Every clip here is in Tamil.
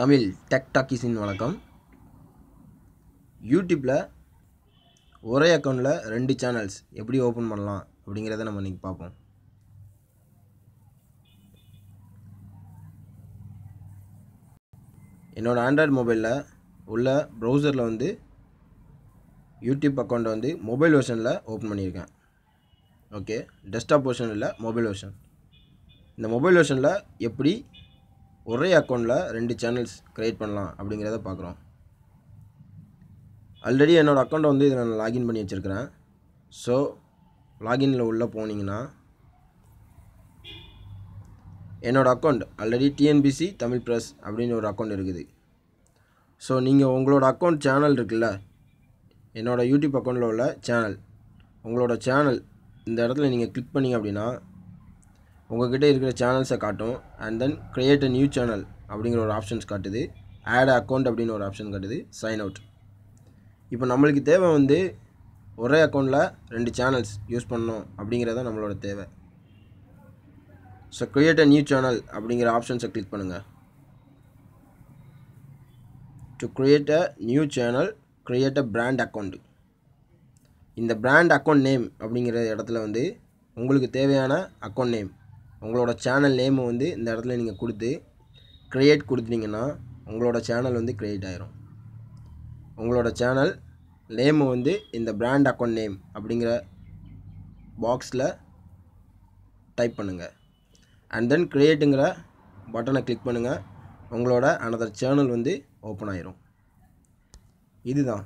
தமிழ் டெக் டாக்கிஸின் வணக்கம் யூடியூப்பில் ஒரே அக்கௌண்ட்டில் ரெண்டு சேனல்ஸ் எப்படி ஓப்பன் பண்ணலாம் அப்படிங்கிறத நம்ம இன்றைக்கி பார்ப்போம் என்னோடய ஆண்ட்ராய்டு மொபைலில் உள்ள ப்ரௌசரில் வந்து யூடியூப் அக்கௌண்ட்டை வந்து மொபைல் வெர்ஷனில் ஓப்பன் பண்ணியிருக்கேன் ஓகே டெஸ்க்டாப் வெர்ஷன் இல்லை மொபைல் வெர்ஷன் இந்த மொபைல் வெர்ஷனில் எப்படி ஒரே அக்கௌண்ட்டில் ரெண்டு சேனல்ஸ் க்ரியேட் பண்ணலாம் அப்படிங்கிறத பார்க்குறோம் ஆல்ரெடி என்னோடய அக்கௌண்ட்டை வந்து இதை நான் லாகின் பண்ணி வச்சுருக்கிறேன் ஸோ லாகினில் உள்ளே போனீங்கன்னா என்னோடய account already TNPC Tamil press அப்படின்னு ஒரு அக்கௌண்ட் இருக்குது ஸோ நீங்கள் உங்களோட அக்கௌண்ட் சேனல் இருக்குல்ல என்னோடய யூடியூப் அக்கௌண்ட்டில் உள்ள சேனல் உங்களோட சேனல் இந்த இடத்துல நீங்கள் கிளிக் பண்ணிங்க அப்படின்னா உங்கள்கிட்ட இருக்கிற சேனல்ஸை காட்டும் and then create a new channel அப்படிங்கிற ஒரு ஆப்ஷன்ஸ் காட்டுது ஆட் அக்கௌண்ட் அப்படின்னு ஒரு ஆப்ஷன் காட்டுது சைன் அவுட் இப்போ நம்மளுக்கு தேவை வந்து ஒரே அக்கௌண்ட்டில் ரெண்டு சேனல்ஸ் யூஸ் பண்ணணும் அப்படிங்கிறது தான் நம்மளோட தேவை so create a new channel அப்படிங்கிற ஆப்ஷன்ஸை கிளிக் பண்ணுங்கள் to create a new channel create a brand account இந்த பிராண்ட் அக்கௌண்ட் நேம் அப்படிங்கிற இடத்துல வந்து உங்களுக்கு தேவையான அக்கௌண்ட் நேம் உங்களோட சேனல் நேமை வந்து இந்த இடத்துல நீங்கள் கொடுத்து க்ரியேட் கொடுத்துட்டிங்கன்னா உங்களோட சேனல் வந்து க்ரியேட் ஆயிரும் உங்களோட சேனல் நேமு வந்து இந்த பிராண்ட் அக்கௌண்ட் நேம் அப்படிங்கிற பாக்ஸில் டைப் பண்ணுங்கள் அண்ட் தென் க்ரியேட்டுங்கிற பட்டனை கிளிக் பண்ணுங்கள் உங்களோட அனதர் சேனல் வந்து ஓப்பன் ஆயிரும் இதுதான்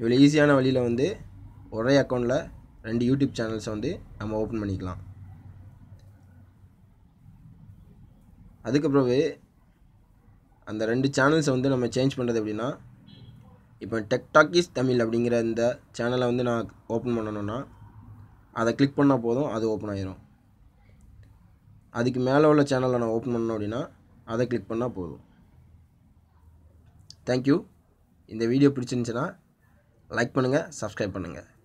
இவ்வளோ ஈஸியான வழியில் வந்து ஒரே அக்கௌண்ட்டில் ரெண்டு யூடியூப் சேனல்ஸை வந்து நம்ம ஓப்பன் பண்ணிக்கலாம் அதுக்கு பிறகு அந்த ரெண்டு சேனல்ஸை வந்து நம்ம சேஞ்ச் பண்ணுறது எப்படின்னா இப்போ டெக்டாக்கிஸ் தமிழ் அப்படிங்கிற இந்த சேனலை வந்து நான் ஓப்பன் பண்ணணுன்னா அதை கிளிக் பண்ணால் போதும் அது ஓப்பன் ஆகிரும் அதுக்கு மேலே உள்ள சேனலை நான் ஓப்பன் பண்ணணும் அப்படின்னா அதை கிளிக் பண்ணால் போதும் தேங்க்யூ இந்த வீடியோ பிடிச்சிருந்துச்சுன்னா லைக் பண்ணுங்கள் சப்ஸ்கிரைப் பண்ணுங்கள்